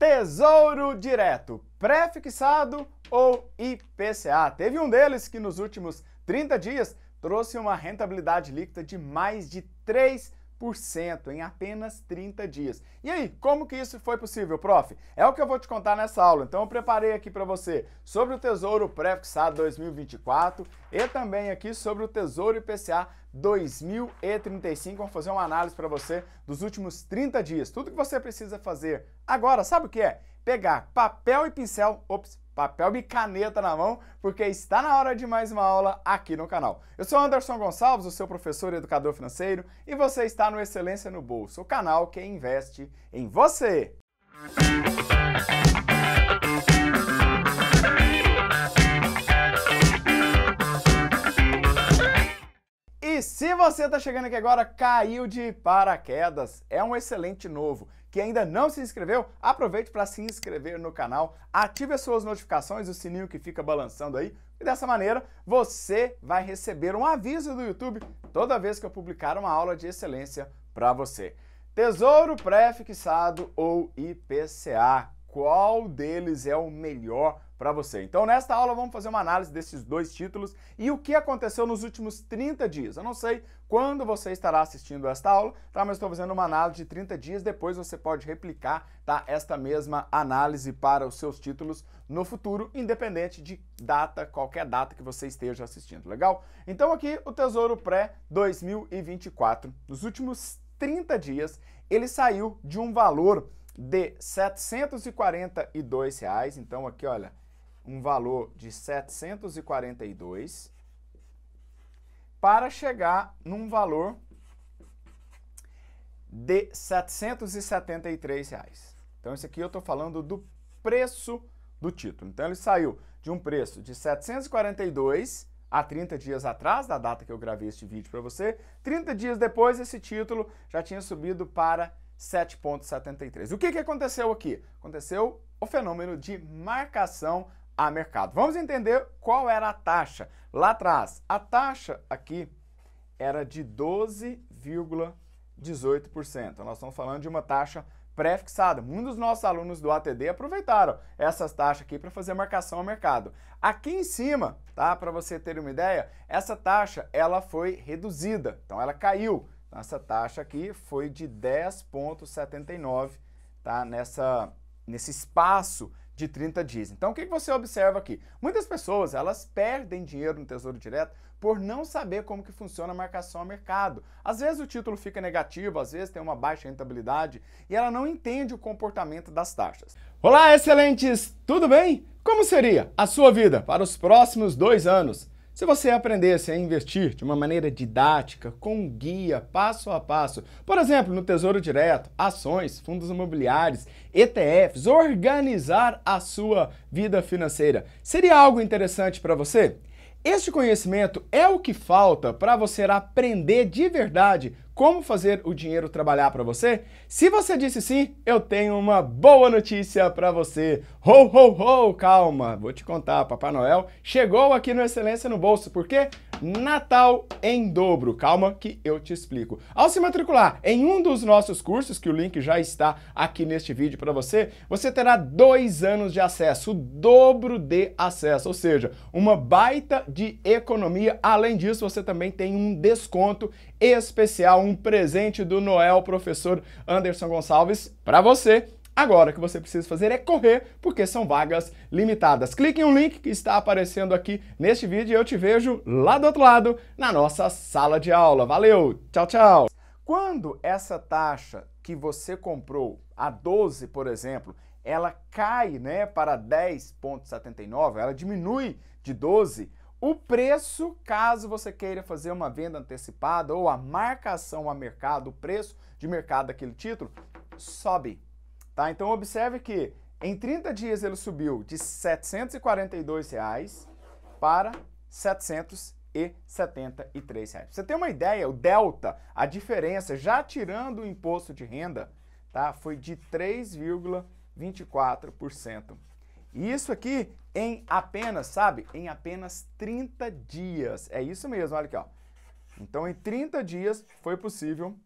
Tesouro Direto, pré-fixado ou IPCA. Teve um deles que nos últimos 30 dias trouxe uma rentabilidade líquida de mais de 3 em apenas 30 dias. E aí, como que isso foi possível, prof? É o que eu vou te contar nessa aula. Então eu preparei aqui para você sobre o Tesouro Pré-Fixado 2024 e também aqui sobre o Tesouro IPCA 2035. Vamos fazer uma análise para você dos últimos 30 dias. Tudo que você precisa fazer agora, sabe o que é? Pegar papel e pincel, ops, papel e caneta na mão, porque está na hora de mais uma aula aqui no canal. Eu sou Anderson Gonçalves, o seu professor e educador financeiro, e você está no Excelência no Bolso, o canal que investe em você. E se você está chegando aqui agora, caiu de paraquedas, é um excelente novo que ainda não se inscreveu, aproveite para se inscrever no canal, ative as suas notificações, o sininho que fica balançando aí, e dessa maneira você vai receber um aviso do YouTube toda vez que eu publicar uma aula de excelência para você. Tesouro pré-fixado ou IPCA, qual deles é o melhor para você. Então, nesta aula, vamos fazer uma análise desses dois títulos e o que aconteceu nos últimos 30 dias. Eu não sei quando você estará assistindo esta aula, tá? mas estou fazendo uma análise de 30 dias. Depois você pode replicar tá? esta mesma análise para os seus títulos no futuro, independente de data, qualquer data que você esteja assistindo. Legal? Então, aqui o Tesouro Pré 2024. Nos últimos 30 dias, ele saiu de um valor de R$ 742, reais, então aqui olha, um valor de 742 para chegar num valor de R$ 773. Reais. Então, isso aqui eu estou falando do preço do título. Então, ele saiu de um preço de 742 há 30 dias atrás, da data que eu gravei este vídeo para você. 30 dias depois, esse título já tinha subido para 7,73. O que, que aconteceu aqui? Aconteceu o fenômeno de marcação a mercado. Vamos entender qual era a taxa lá atrás. A taxa aqui era de 12,18%. Nós estamos falando de uma taxa pré-fixada. Muitos dos nossos alunos do ATD aproveitaram essas taxas aqui para fazer marcação ao mercado. Aqui em cima, tá? Para você ter uma ideia, essa taxa ela foi reduzida, então ela caiu. Então, essa taxa aqui foi de 10,79, tá? Nessa nesse espaço de 30 dias. Então, o que você observa aqui? Muitas pessoas, elas perdem dinheiro no Tesouro Direto por não saber como que funciona a marcação a mercado. Às vezes o título fica negativo, às vezes tem uma baixa rentabilidade e ela não entende o comportamento das taxas. Olá, excelentes! Tudo bem? Como seria a sua vida para os próximos dois anos? Se você aprendesse a investir de uma maneira didática, com guia passo a passo, por exemplo, no Tesouro Direto, ações, fundos imobiliários, ETFs, organizar a sua vida financeira, seria algo interessante para você? Este conhecimento é o que falta para você aprender de verdade como fazer o dinheiro trabalhar para você? Se você disse sim, eu tenho uma boa notícia para você. Ho, ho, ho, calma, vou te contar, Papai Noel chegou aqui no Excelência no Bolso, porque Natal em dobro. Calma que eu te explico. Ao se matricular em um dos nossos cursos, que o link já está aqui neste vídeo para você, você terá dois anos de acesso, o dobro de acesso, ou seja, uma baita de economia. Além disso, você também tem um desconto especial, um presente do Noel professor Anderson Gonçalves para você. Agora o que você precisa fazer é correr, porque são vagas limitadas. Clique em um link que está aparecendo aqui neste vídeo e eu te vejo lá do outro lado, na nossa sala de aula. Valeu, tchau, tchau! Quando essa taxa que você comprou, a 12, por exemplo, ela cai né, para 10,79, ela diminui de 12 o preço, caso você queira fazer uma venda antecipada ou a marcação a mercado, o preço de mercado daquele título, sobe. Tá? Então observe que em 30 dias ele subiu de R$ 742 reais para R$ 773. Reais. Você tem uma ideia, o delta, a diferença, já tirando o imposto de renda, tá? foi de 3,24% e isso aqui em apenas, sabe? Em apenas 30 dias. É isso mesmo, olha aqui, ó. Então, em 30 dias foi possível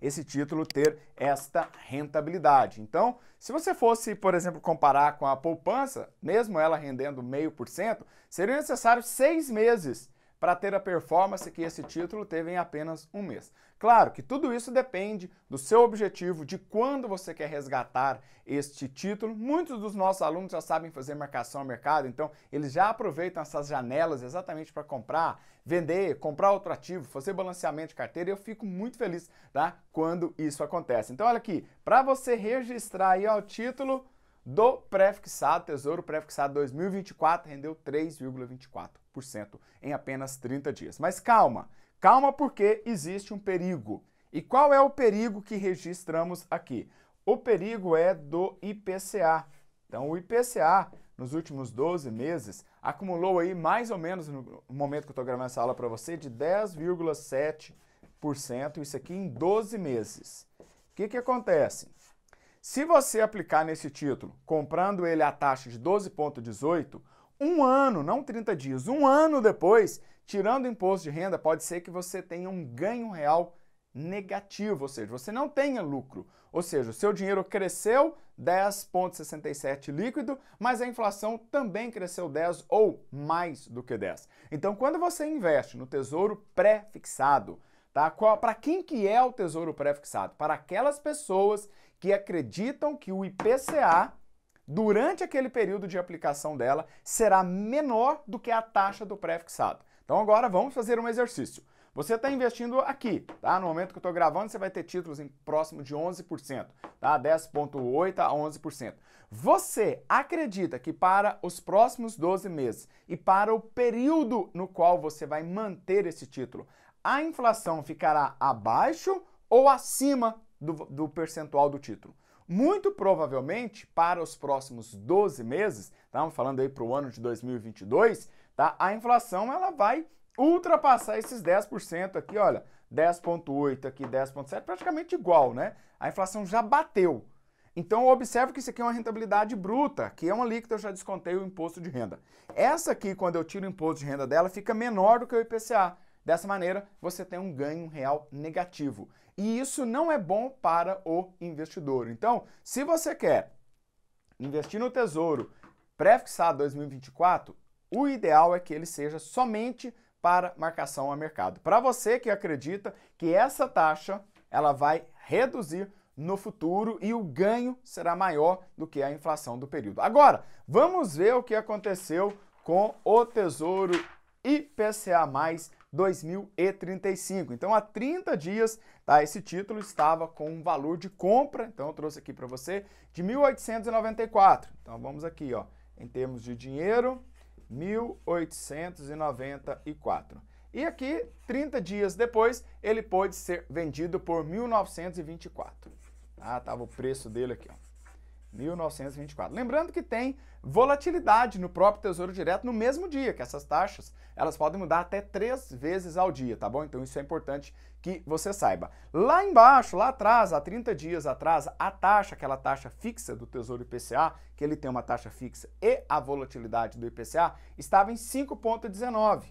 esse título ter esta rentabilidade. Então, se você fosse, por exemplo, comparar com a poupança, mesmo ela rendendo meio por cento, seria necessário seis meses para ter a performance que esse título teve em apenas um mês. Claro que tudo isso depende do seu objetivo, de quando você quer resgatar este título. Muitos dos nossos alunos já sabem fazer marcação ao mercado, então eles já aproveitam essas janelas exatamente para comprar, vender, comprar outro ativo, fazer balanceamento de carteira. eu fico muito feliz tá, quando isso acontece. Então, olha aqui, para você registrar aí ó, o título do pré-fixado, Tesouro Pré-fixado 2024, rendeu 3,24%. 20% em apenas 30 dias. Mas calma, calma porque existe um perigo. E qual é o perigo que registramos aqui? O perigo é do IPCA. Então, o IPCA, nos últimos 12 meses, acumulou aí mais ou menos, no momento que eu estou gravando essa aula para você, de 10,7%, isso aqui em 12 meses. O que, que acontece? Se você aplicar nesse título, comprando ele a taxa de 12,18%, um ano, não 30 dias, um ano depois, tirando o imposto de renda, pode ser que você tenha um ganho real negativo, ou seja, você não tenha lucro. Ou seja, o seu dinheiro cresceu 10,67 líquido, mas a inflação também cresceu 10 ou mais do que 10. Então, quando você investe no tesouro pré-fixado, tá? Para quem que é o tesouro pré-fixado? Para aquelas pessoas que acreditam que o IPCA durante aquele período de aplicação dela será menor do que a taxa do pré-fixado. Então agora vamos fazer um exercício. Você está investindo aqui, tá? No momento que eu estou gravando, você vai ter títulos em próximo de 11%, tá? 10,8% a 11%. Você acredita que para os próximos 12 meses e para o período no qual você vai manter esse título, a inflação ficará abaixo ou acima do, do percentual do título? Muito provavelmente, para os próximos 12 meses, estamos tá? falando aí para o ano de 2022, tá? a inflação ela vai ultrapassar esses 10% aqui, olha, 10.8 aqui, 10.7, praticamente igual, né? A inflação já bateu. Então, observe que isso aqui é uma rentabilidade bruta, que é uma líquida eu já descontei o imposto de renda. Essa aqui, quando eu tiro o imposto de renda dela, fica menor do que o IPCA. Dessa maneira, você tem um ganho real negativo e isso não é bom para o investidor. Então, se você quer investir no Tesouro pré-fixado 2024, o ideal é que ele seja somente para marcação a mercado. Para você que acredita que essa taxa ela vai reduzir no futuro e o ganho será maior do que a inflação do período. Agora, vamos ver o que aconteceu com o Tesouro IPCA+ 2035. Então, há 30 dias, tá, esse título estava com um valor de compra, então eu trouxe aqui para você, de 1894. Então, vamos aqui, ó, em termos de dinheiro, 1894. E aqui, 30 dias depois, ele pôde ser vendido por 1924. Ah, tá, tava o preço dele aqui, ó. 1924. Lembrando que tem volatilidade no próprio Tesouro Direto no mesmo dia, que essas taxas elas podem mudar até três vezes ao dia, tá bom? Então isso é importante que você saiba. Lá embaixo, lá atrás, há 30 dias atrás, a taxa, aquela taxa fixa do Tesouro IPCA, que ele tem uma taxa fixa e a volatilidade do IPCA, estava em 5,19.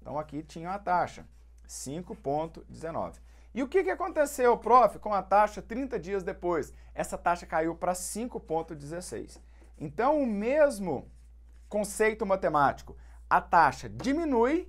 Então aqui tinha a taxa, 5,19. E o que, que aconteceu, prof, com a taxa 30 dias depois? Essa taxa caiu para 5,16. Então, o mesmo conceito matemático. A taxa diminui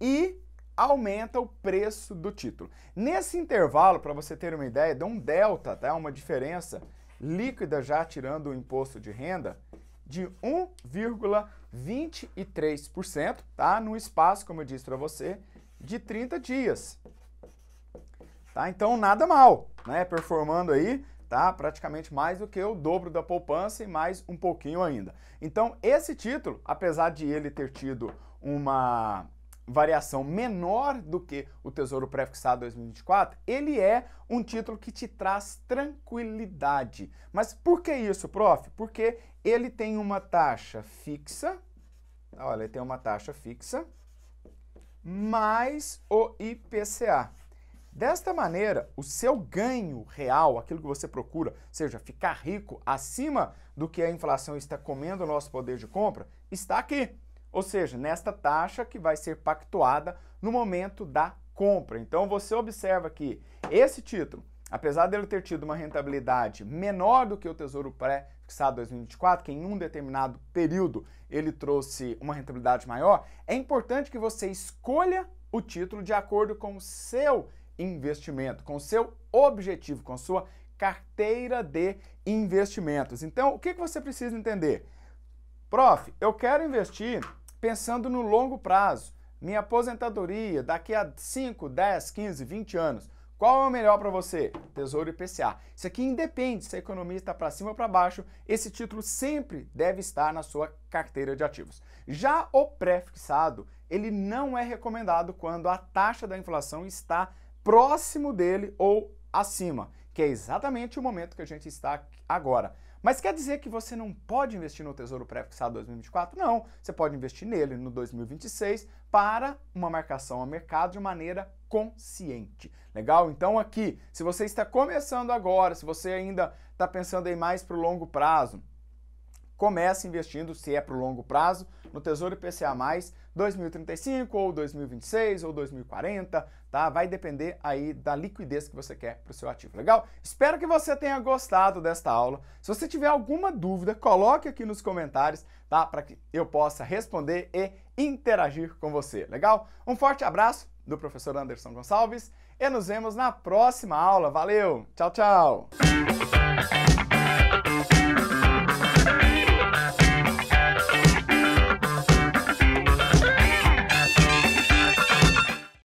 e aumenta o preço do título. Nesse intervalo, para você ter uma ideia, dá um delta, tá? uma diferença líquida já tirando o imposto de renda de 1,23%, tá? No espaço, como eu disse para você, de 30 dias. Tá? Então nada mal, né? Performando aí, tá? Praticamente mais do que o dobro da poupança e mais um pouquinho ainda. Então esse título, apesar de ele ter tido uma variação menor do que o Tesouro Prefixado 2024, ele é um título que te traz tranquilidade. Mas por que isso, prof? Porque ele tem uma taxa fixa, olha, ele tem uma taxa fixa mais o IPCA. Desta maneira, o seu ganho real, aquilo que você procura, ou seja, ficar rico acima do que a inflação está comendo o nosso poder de compra, está aqui. Ou seja, nesta taxa que vai ser pactuada no momento da compra. Então você observa que esse título, apesar dele ter tido uma rentabilidade menor do que o Tesouro Pré fixado 2024, que em um determinado período ele trouxe uma rentabilidade maior, é importante que você escolha o título de acordo com o seu investimento, com seu objetivo, com sua carteira de investimentos. Então, o que, que você precisa entender? Prof, eu quero investir pensando no longo prazo, minha aposentadoria daqui a 5, 10, 15, 20 anos. Qual é o melhor para você? Tesouro IPCA. Isso aqui independe se a economia está para cima ou para baixo, esse título sempre deve estar na sua carteira de ativos. Já o pré-fixado, ele não é recomendado quando a taxa da inflação está próximo dele ou acima, que é exatamente o momento que a gente está agora. Mas quer dizer que você não pode investir no Tesouro Pré-Fixado 2024? Não, você pode investir nele no 2026 para uma marcação a mercado de maneira consciente. Legal? Então aqui, se você está começando agora, se você ainda está pensando em mais para o longo prazo, Comece investindo, se é para o longo prazo, no Tesouro IPCA+, 2035 ou 2026 ou 2040, tá? Vai depender aí da liquidez que você quer para o seu ativo, legal? Espero que você tenha gostado desta aula. Se você tiver alguma dúvida, coloque aqui nos comentários, tá? Para que eu possa responder e interagir com você, legal? Um forte abraço do professor Anderson Gonçalves e nos vemos na próxima aula. Valeu! Tchau, tchau!